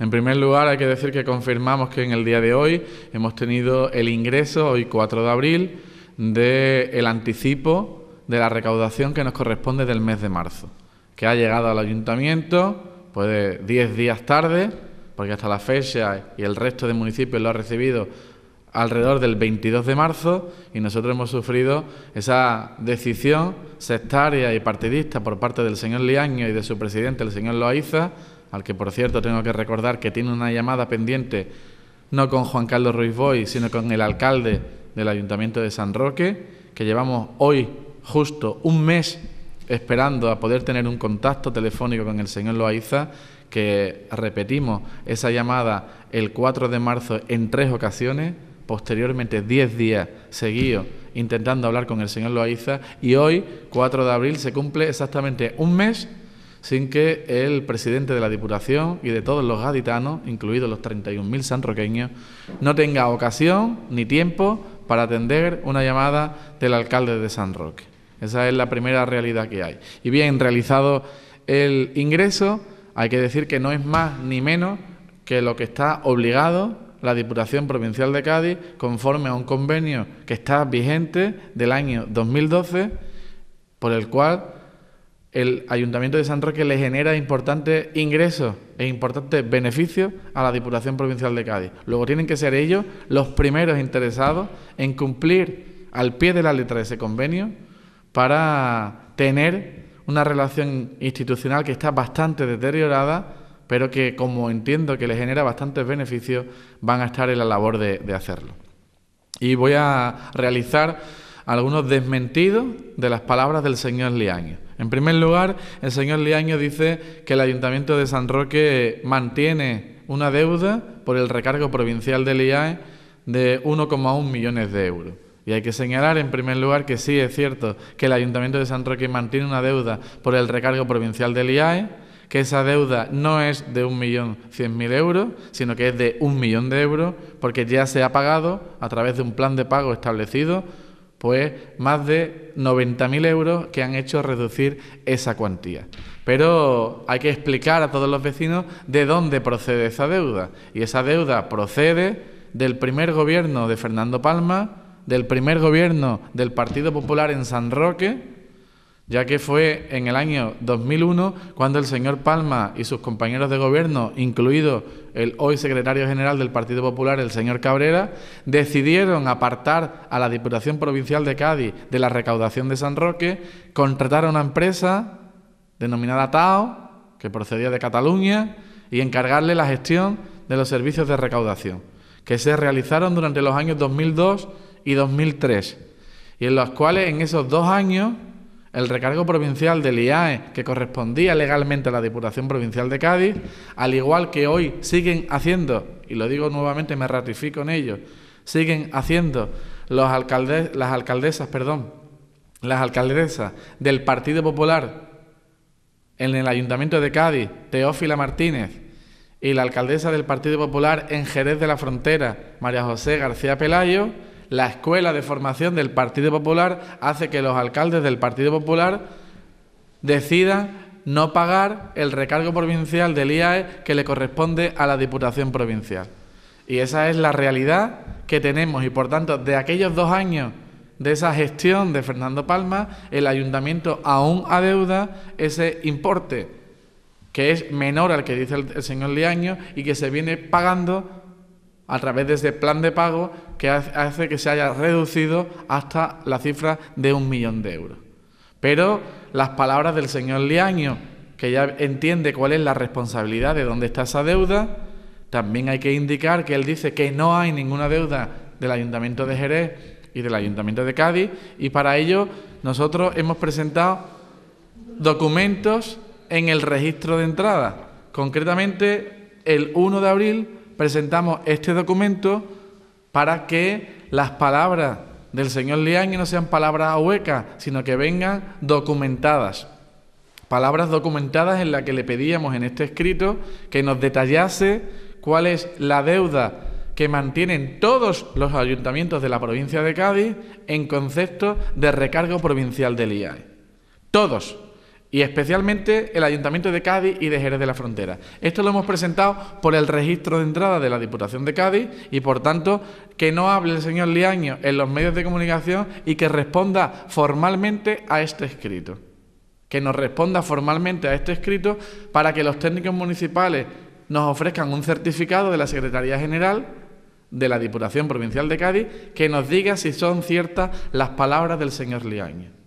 En primer lugar, hay que decir que confirmamos que en el día de hoy hemos tenido el ingreso, hoy 4 de abril, del el anticipo de la recaudación que nos corresponde del mes de marzo, que ha llegado al ayuntamiento pues 10 días tarde, porque hasta la fecha y el resto de municipios lo ha recibido alrededor del 22 de marzo y nosotros hemos sufrido esa decisión sectaria y partidista por parte del señor Liaño y de su presidente, el señor Loaiza, al que por cierto tengo que recordar que tiene una llamada pendiente no con Juan Carlos Ruiz Boy, sino con el alcalde del Ayuntamiento de San Roque, que llevamos hoy justo un mes esperando a poder tener un contacto telefónico con el señor Loaiza, que repetimos esa llamada el 4 de marzo en tres ocasiones, posteriormente 10 días seguidos intentando hablar con el señor Loaiza y hoy, 4 de abril, se cumple exactamente un mes sin que el presidente de la Diputación y de todos los gaditanos, incluidos los 31.000 sanroqueños, no tenga ocasión ni tiempo para atender una llamada del alcalde de San Roque. Esa es la primera realidad que hay. Y bien realizado el ingreso, hay que decir que no es más ni menos que lo que está obligado la Diputación Provincial de Cádiz conforme a un convenio que está vigente del año 2012, por el cual el Ayuntamiento de San Roque le genera importantes ingresos e importantes beneficios a la Diputación Provincial de Cádiz. Luego tienen que ser ellos los primeros interesados en cumplir al pie de la letra ese convenio para tener una relación institucional que está bastante deteriorada, pero que, como entiendo que le genera bastantes beneficios, van a estar en la labor de, hacerlo. Y voy a realizar algunos desmentidos de las palabras del señor Liaño. En primer lugar, el señor Liaño dice que el Ayuntamiento de San Roque mantiene una deuda por el recargo provincial del IAE de 1,1 millones de euros. Y hay que señalar, en primer lugar, que sí es cierto que el Ayuntamiento de San Roque mantiene una deuda por el recargo provincial del IAE, que esa deuda no es de 1.100.000 euros, sino que es de un millón de euros, porque ya se ha pagado a través de un plan de pago establecido pues más de 90.000 euros que han hecho reducir esa cuantía. Pero hay que explicar a todos los vecinos de dónde procede esa deuda. Y esa deuda procede del primer gobierno de Fernando Palma, del primer gobierno del Partido Popular en San Roque, ya que fue en el año 2001 cuando el señor Palma y sus compañeros de gobierno, incluido el hoy secretario general del Partido Popular, el señor Cabrera, decidieron apartar a la Diputación Provincial de Cádiz de la recaudación de San Roque, contratar a una empresa denominada TAO, que procedía de Cataluña, y encargarle la gestión de los servicios de recaudación, que se realizaron durante los años 2002 y 2003, y en los cuales en esos dos años el recargo provincial del IAE, que correspondía legalmente a la Diputación Provincial de Cádiz, al igual que hoy siguen haciendo, y lo digo nuevamente, me ratifico en ello, siguen haciendo los alcaldes, las alcaldesas, perdón, las alcaldesas del Partido Popular en el Ayuntamiento de Cádiz, Teófila Martínez, y la alcaldesa del Partido Popular en Jerez de la Frontera, María José García Pelayo, la escuela de formación del Partido Popular hace que los alcaldes del Partido Popular decidan no pagar el recargo provincial del IAE que le corresponde a la Diputación Provincial. Y esa es la realidad que tenemos y por tanto de aquellos dos años de esa gestión de Fernando Palma, el ayuntamiento aún adeuda ese importe que es menor al que dice el, señor Liaño y que se viene pagando a través de ese plan de pago que hace que se haya reducido hasta la cifra de un millón de euros. Pero las palabras del señor Liaño, que ya entiende cuál es la responsabilidad de dónde está esa deuda, también hay que indicar que él dice que no hay ninguna deuda del Ayuntamiento de Jerez y del Ayuntamiento de Cádiz y para ello nosotros hemos presentado documentos en el registro de entrada. Concretamente, el 1 de abril presentamos este documento para que las palabras del señor Liang no sean palabras huecas, sino que vengan documentadas. Palabras documentadas en las que le pedíamos en este escrito que nos detallase cuál es la deuda que mantienen todos los ayuntamientos de la provincia de Cádiz en concepto de recargo provincial del IAE. Todos y especialmente el Ayuntamiento de Cádiz y de Jerez de la Frontera. Esto lo hemos presentado por el registro de entrada de la Diputación de Cádiz y, por tanto, que no hable el señor Liaño en los medios de comunicación y que responda formalmente a este escrito. Que nos responda formalmente a este escrito para que los técnicos municipales nos ofrezcan un certificado de la Secretaría General de la Diputación Provincial de Cádiz que nos diga si son ciertas las palabras del señor Liaño.